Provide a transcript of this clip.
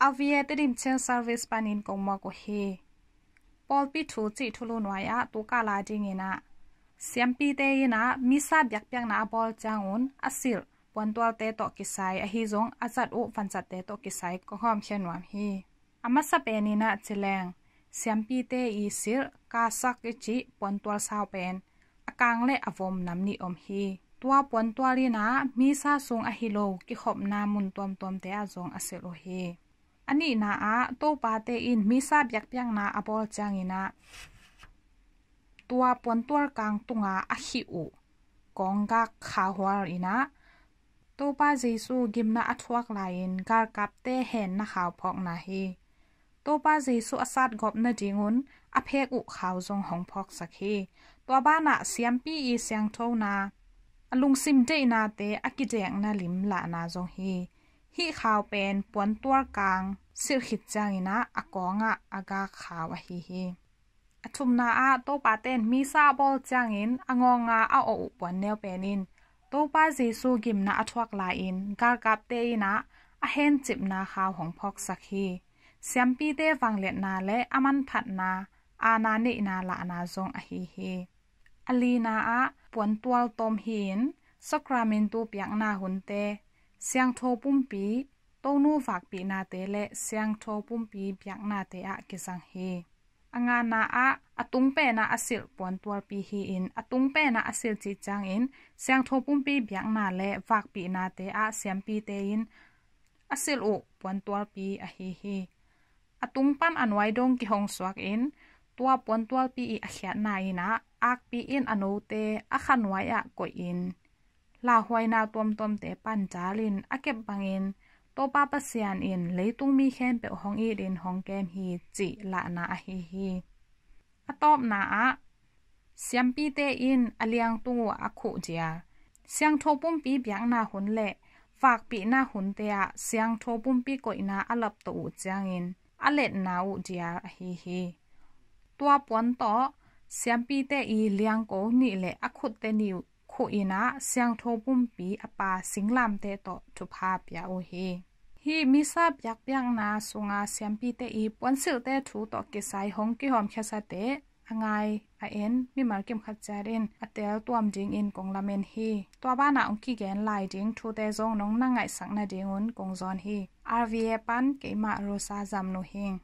avia tedim chen service panin kongma ko he polpi thu chi thulo noya to kala dingena siampi te yena misa byak byak na bol changun asil pontwal te to kisai a hi jong achat o fanchat te to kisai ko hom henwam hi ama sa peni na chileng siampi te i sir ka sak chi pontwal saw pen akang le avom namni om hi ตัวปนตัวลีนะมีซาสงอหิโลกิขอบนามุนตอมตอมแต่อาจงอเสโลเฮอันนี้นาอาัวปาเตอินมีซาบยักเปียงนาอบอลจังอินะตัวปนตัวกลางตุงอาอหิอกองกักขาวอินะัตปาเจซูกิมนาอัทวักลายนกากับเตเห็นนะขาวพอกนาฮีตัวปาเจซูอสสัดกบนาจิงุนอเพกอุขาวจงหองพอกสักฮีตัวบ้านะเสียมปีอีเสียงโทนาลุงซิมเจนาเตอกิเจงนาลิมละนาจงฮีฮิขาวเป็นปวนตัวกลางสิรขิดจังอินะอากองะอากาขาวอหิเฮอชุมนาอาโตปาเต้นมีซาบอลจังอินององาอาอุปวนแนวเป็นอินโตปาซีซูกิมนาอทวกลาอินกากาบเตินะอาเฮนจิบนาขาวของพอกสักฮีเซียมปีเตฟังเลียนาและอมันผัดนาอานาเนนาละนาจงอฮิฮฮอลีนาอะปวนตัวตมหินสคราเมนตูเปียกนาหุนเต siang tho pumpi tonu vak pi na te le siang tho pumpi biak na te a kisang hi anga na a atung pe na asil pon tual pi hi in atung pe na asil chi chang in siang tho pum pi biak na le vak pi na te a siam pi te in asil u pon tual pi a hi hi atung pan anwai dong ki hong swak in tua pon tual pi i a hiat na in a ak pi in anu te a khanwai a ko in ลาหวยนาตวมตวมเตปันจาลินอาเก็บบางเองตัวป้าปัสยานเองเลยตุ้งมีแค้นเปห้องอีเดนห้องแกมฮีจิละนาฮีฮีอาตอบนาอะเสียมปีเตอินอเลียงตัวอาขุเจียเสียงโทปุ่มปีเบียงนาหุนเละฝากปีนาหุนเตะเสียงโทปุ่มปีกอยนาอลับตัวเจียงเองอเล็ดนาอุเจียฮีฮีตัวปวนต่อเสียมปีเตอีเลียงโกนี่เละอาขุเตนิว khu ina siang tho bum pi apa singlam te to chu pha pya o he hi mi sa pyak pyak na sunga siam pi te i pon sil te thu to ke sai hong ki hom kha sa te angai a en mi mar kim khat char in atel tuam ding in kong lamen hi to ba na ong ki gen lai ding thu te zong nong na ngai sang na ding un kong zon hi rva pan ke ma ro sa jam no hing